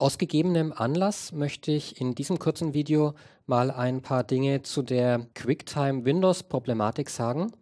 Aus gegebenem Anlass möchte ich in diesem kurzen Video mal ein paar Dinge zu der QuickTime Windows Problematik sagen.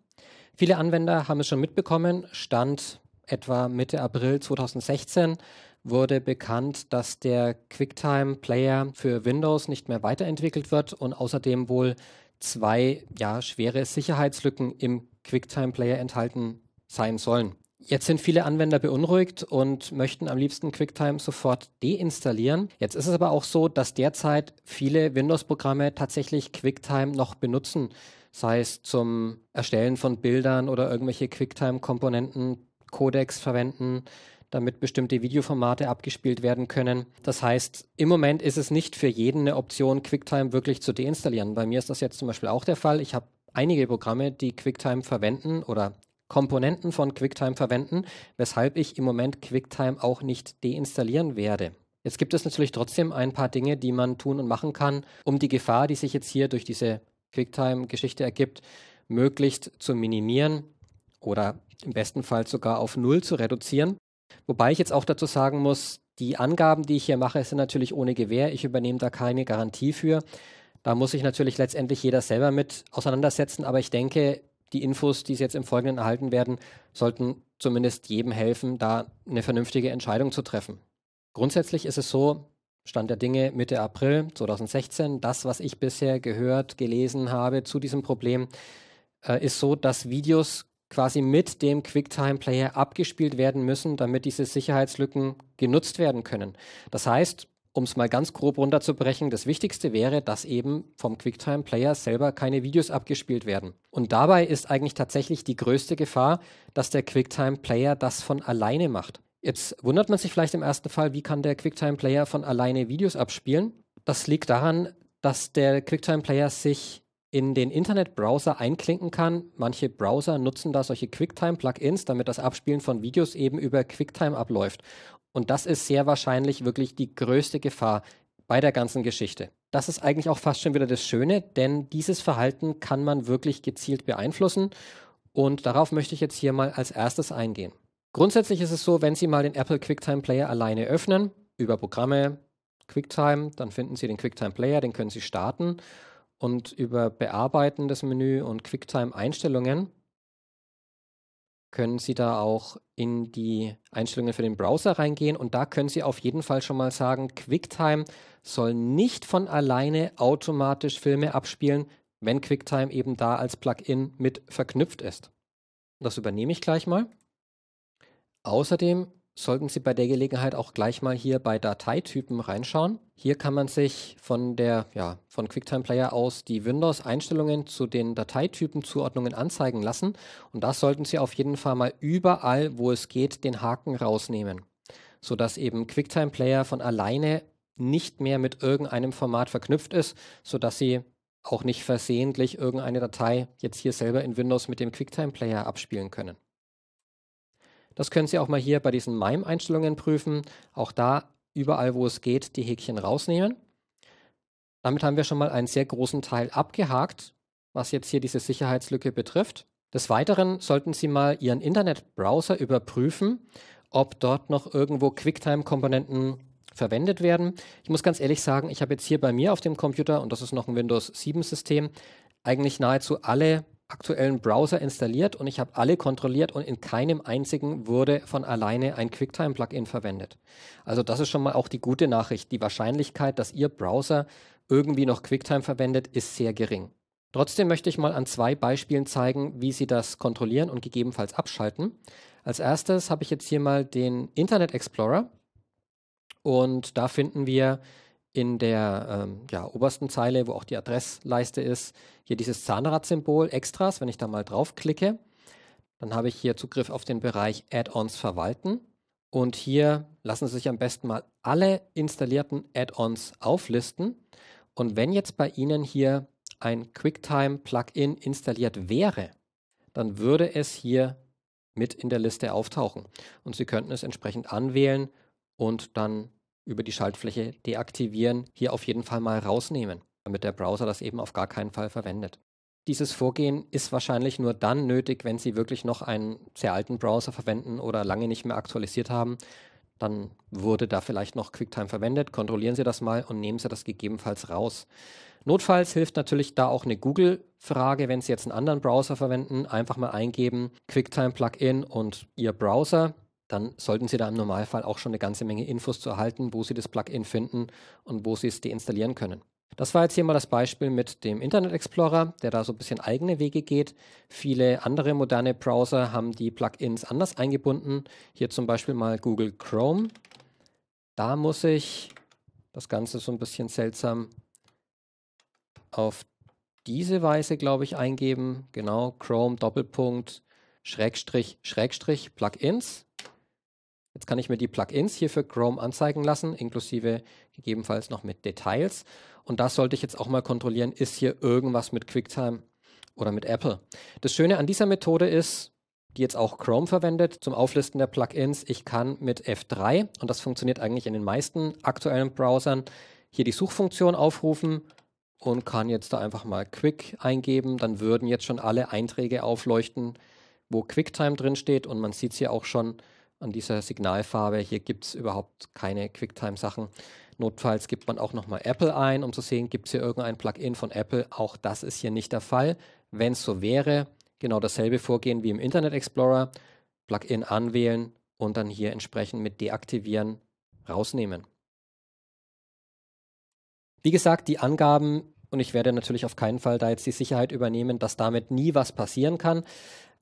Viele Anwender haben es schon mitbekommen, Stand etwa Mitte April 2016 wurde bekannt, dass der QuickTime Player für Windows nicht mehr weiterentwickelt wird und außerdem wohl zwei ja, schwere Sicherheitslücken im QuickTime Player enthalten sein sollen. Jetzt sind viele Anwender beunruhigt und möchten am liebsten QuickTime sofort deinstallieren. Jetzt ist es aber auch so, dass derzeit viele Windows-Programme tatsächlich QuickTime noch benutzen, sei es zum Erstellen von Bildern oder irgendwelche QuickTime-Komponenten, Codecs verwenden, damit bestimmte Videoformate abgespielt werden können. Das heißt, im Moment ist es nicht für jeden eine Option, QuickTime wirklich zu deinstallieren. Bei mir ist das jetzt zum Beispiel auch der Fall. Ich habe einige Programme, die QuickTime verwenden oder Komponenten von QuickTime verwenden, weshalb ich im Moment QuickTime auch nicht deinstallieren werde. Jetzt gibt es natürlich trotzdem ein paar Dinge, die man tun und machen kann, um die Gefahr, die sich jetzt hier durch diese QuickTime-Geschichte ergibt, möglichst zu minimieren oder im besten Fall sogar auf Null zu reduzieren. Wobei ich jetzt auch dazu sagen muss, die Angaben, die ich hier mache, sind natürlich ohne Gewähr. Ich übernehme da keine Garantie für. Da muss sich natürlich letztendlich jeder selber mit auseinandersetzen. Aber ich denke, die Infos, die Sie jetzt im Folgenden erhalten werden, sollten zumindest jedem helfen, da eine vernünftige Entscheidung zu treffen. Grundsätzlich ist es so, Stand der Dinge Mitte April 2016, das, was ich bisher gehört, gelesen habe zu diesem Problem, äh, ist so, dass Videos quasi mit dem QuickTime-Player abgespielt werden müssen, damit diese Sicherheitslücken genutzt werden können. Das heißt, um es mal ganz grob runterzubrechen, das Wichtigste wäre, dass eben vom QuickTime-Player selber keine Videos abgespielt werden. Und dabei ist eigentlich tatsächlich die größte Gefahr, dass der QuickTime-Player das von alleine macht. Jetzt wundert man sich vielleicht im ersten Fall, wie kann der QuickTime-Player von alleine Videos abspielen? Das liegt daran, dass der QuickTime-Player sich in den Internetbrowser einklinken kann. Manche Browser nutzen da solche QuickTime-Plugins, damit das Abspielen von Videos eben über QuickTime abläuft. Und das ist sehr wahrscheinlich wirklich die größte Gefahr bei der ganzen Geschichte. Das ist eigentlich auch fast schon wieder das Schöne, denn dieses Verhalten kann man wirklich gezielt beeinflussen. Und darauf möchte ich jetzt hier mal als erstes eingehen. Grundsätzlich ist es so, wenn Sie mal den Apple QuickTime Player alleine öffnen, über Programme, QuickTime, dann finden Sie den QuickTime Player, den können Sie starten. Und über Bearbeiten des Menü und QuickTime Einstellungen können Sie da auch in die Einstellungen für den Browser reingehen und da können Sie auf jeden Fall schon mal sagen, QuickTime soll nicht von alleine automatisch Filme abspielen, wenn QuickTime eben da als Plugin mit verknüpft ist. Das übernehme ich gleich mal. Außerdem sollten Sie bei der Gelegenheit auch gleich mal hier bei Dateitypen reinschauen. Hier kann man sich von der, ja, von QuickTime Player aus die Windows-Einstellungen zu den Dateitypenzuordnungen anzeigen lassen. Und da sollten Sie auf jeden Fall mal überall, wo es geht, den Haken rausnehmen, sodass eben QuickTime Player von alleine nicht mehr mit irgendeinem Format verknüpft ist, sodass Sie auch nicht versehentlich irgendeine Datei jetzt hier selber in Windows mit dem QuickTime Player abspielen können. Das können Sie auch mal hier bei diesen MIME-Einstellungen prüfen. Auch da überall, wo es geht, die Häkchen rausnehmen. Damit haben wir schon mal einen sehr großen Teil abgehakt, was jetzt hier diese Sicherheitslücke betrifft. Des Weiteren sollten Sie mal Ihren Internetbrowser überprüfen, ob dort noch irgendwo QuickTime-Komponenten verwendet werden. Ich muss ganz ehrlich sagen, ich habe jetzt hier bei mir auf dem Computer, und das ist noch ein Windows 7-System, eigentlich nahezu alle aktuellen Browser installiert und ich habe alle kontrolliert und in keinem einzigen wurde von alleine ein QuickTime-Plugin verwendet. Also das ist schon mal auch die gute Nachricht. Die Wahrscheinlichkeit, dass Ihr Browser irgendwie noch QuickTime verwendet, ist sehr gering. Trotzdem möchte ich mal an zwei Beispielen zeigen, wie Sie das kontrollieren und gegebenenfalls abschalten. Als erstes habe ich jetzt hier mal den Internet Explorer und da finden wir in der ähm, ja, obersten Zeile, wo auch die Adressleiste ist, hier dieses Zahnradsymbol Extras. Wenn ich da mal draufklicke, dann habe ich hier Zugriff auf den Bereich Add-ons verwalten. Und hier lassen Sie sich am besten mal alle installierten Add-ons auflisten. Und wenn jetzt bei Ihnen hier ein QuickTime-Plugin installiert wäre, dann würde es hier mit in der Liste auftauchen. Und Sie könnten es entsprechend anwählen und dann über die Schaltfläche deaktivieren, hier auf jeden Fall mal rausnehmen, damit der Browser das eben auf gar keinen Fall verwendet. Dieses Vorgehen ist wahrscheinlich nur dann nötig, wenn Sie wirklich noch einen sehr alten Browser verwenden oder lange nicht mehr aktualisiert haben. Dann wurde da vielleicht noch QuickTime verwendet. Kontrollieren Sie das mal und nehmen Sie das gegebenenfalls raus. Notfalls hilft natürlich da auch eine Google-Frage, wenn Sie jetzt einen anderen Browser verwenden. Einfach mal eingeben QuickTime Plugin und Ihr Browser dann sollten Sie da im Normalfall auch schon eine ganze Menge Infos zu erhalten, wo Sie das Plugin finden und wo Sie es deinstallieren können. Das war jetzt hier mal das Beispiel mit dem Internet Explorer, der da so ein bisschen eigene Wege geht. Viele andere moderne Browser haben die Plugins anders eingebunden. Hier zum Beispiel mal Google Chrome. Da muss ich das Ganze so ein bisschen seltsam auf diese Weise, glaube ich, eingeben. Genau, Chrome Doppelpunkt Schrägstrich Schrägstrich Plugins. Jetzt kann ich mir die Plugins hier für Chrome anzeigen lassen, inklusive gegebenenfalls noch mit Details. Und das sollte ich jetzt auch mal kontrollieren, ist hier irgendwas mit QuickTime oder mit Apple. Das Schöne an dieser Methode ist, die jetzt auch Chrome verwendet zum Auflisten der Plugins, ich kann mit F3, und das funktioniert eigentlich in den meisten aktuellen Browsern, hier die Suchfunktion aufrufen und kann jetzt da einfach mal Quick eingeben. Dann würden jetzt schon alle Einträge aufleuchten, wo QuickTime drin steht und man sieht es hier auch schon, an dieser Signalfarbe. Hier gibt es überhaupt keine Quicktime-Sachen. Notfalls gibt man auch nochmal Apple ein, um zu sehen, gibt es hier irgendein Plugin von Apple. Auch das ist hier nicht der Fall. Wenn es so wäre, genau dasselbe Vorgehen wie im Internet Explorer. Plugin anwählen und dann hier entsprechend mit deaktivieren rausnehmen. Wie gesagt, die Angaben, und ich werde natürlich auf keinen Fall da jetzt die Sicherheit übernehmen, dass damit nie was passieren kann.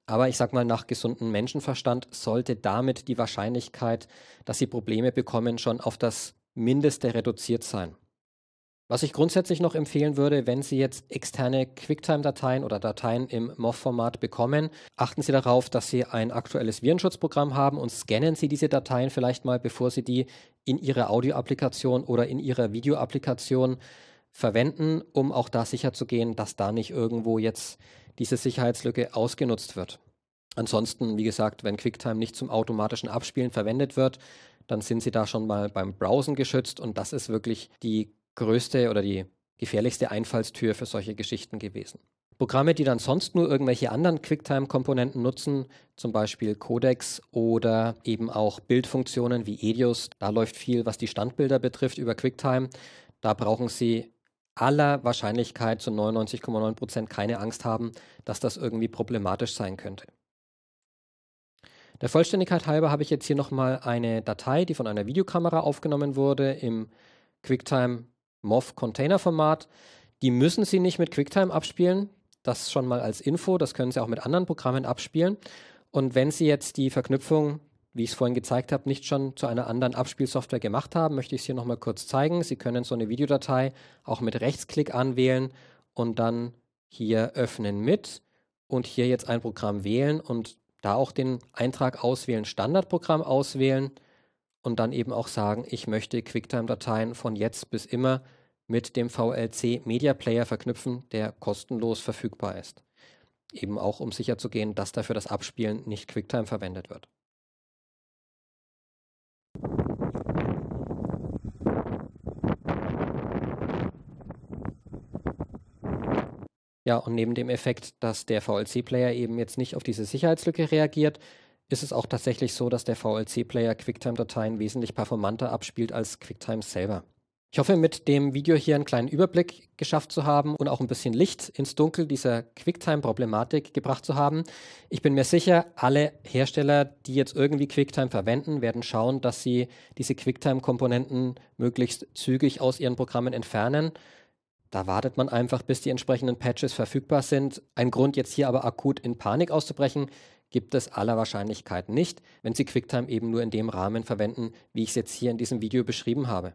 Aber ich sag mal, nach gesundem Menschenverstand sollte damit die Wahrscheinlichkeit, dass sie Probleme bekommen, schon auf das Mindeste reduziert sein. Was ich grundsätzlich noch empfehlen würde, wenn Sie jetzt externe QuickTime-Dateien oder Dateien im MOV-Format bekommen, achten Sie darauf, dass Sie ein aktuelles Virenschutzprogramm haben und scannen Sie diese Dateien vielleicht mal, bevor Sie die in Ihrer Audio-Applikation oder in Ihrer Video-Applikation verwenden, um auch da sicherzugehen, dass da nicht irgendwo jetzt diese Sicherheitslücke ausgenutzt wird. Ansonsten, wie gesagt, wenn QuickTime nicht zum automatischen Abspielen verwendet wird, dann sind sie da schon mal beim Browsen geschützt und das ist wirklich die größte oder die gefährlichste Einfallstür für solche Geschichten gewesen. Programme, die dann sonst nur irgendwelche anderen QuickTime-Komponenten nutzen, zum Beispiel Codex oder eben auch Bildfunktionen wie EDIOS, da läuft viel, was die Standbilder betrifft, über QuickTime. Da brauchen Sie aller Wahrscheinlichkeit zu 99,9 Prozent keine Angst haben, dass das irgendwie problematisch sein könnte. Der Vollständigkeit halber habe ich jetzt hier nochmal eine Datei, die von einer Videokamera aufgenommen wurde im QuickTime MOV Container Format. Die müssen Sie nicht mit QuickTime abspielen. Das schon mal als Info. Das können Sie auch mit anderen Programmen abspielen. Und wenn Sie jetzt die Verknüpfung wie ich es vorhin gezeigt habe, nicht schon zu einer anderen Abspielsoftware gemacht haben, möchte ich es hier nochmal kurz zeigen. Sie können so eine Videodatei auch mit Rechtsklick anwählen und dann hier öffnen mit und hier jetzt ein Programm wählen und da auch den Eintrag auswählen, Standardprogramm auswählen und dann eben auch sagen, ich möchte QuickTime-Dateien von jetzt bis immer mit dem VLC Media Player verknüpfen, der kostenlos verfügbar ist. Eben auch, um sicherzugehen, dass dafür das Abspielen nicht QuickTime verwendet wird. Ja, und neben dem Effekt, dass der VLC-Player eben jetzt nicht auf diese Sicherheitslücke reagiert, ist es auch tatsächlich so, dass der VLC-Player QuickTime-Dateien wesentlich performanter abspielt als QuickTime selber. Ich hoffe, mit dem Video hier einen kleinen Überblick geschafft zu haben und auch ein bisschen Licht ins Dunkel dieser QuickTime-Problematik gebracht zu haben. Ich bin mir sicher, alle Hersteller, die jetzt irgendwie QuickTime verwenden, werden schauen, dass sie diese QuickTime-Komponenten möglichst zügig aus ihren Programmen entfernen da wartet man einfach, bis die entsprechenden Patches verfügbar sind. Ein Grund, jetzt hier aber akut in Panik auszubrechen, gibt es aller Wahrscheinlichkeit nicht, wenn Sie QuickTime eben nur in dem Rahmen verwenden, wie ich es jetzt hier in diesem Video beschrieben habe.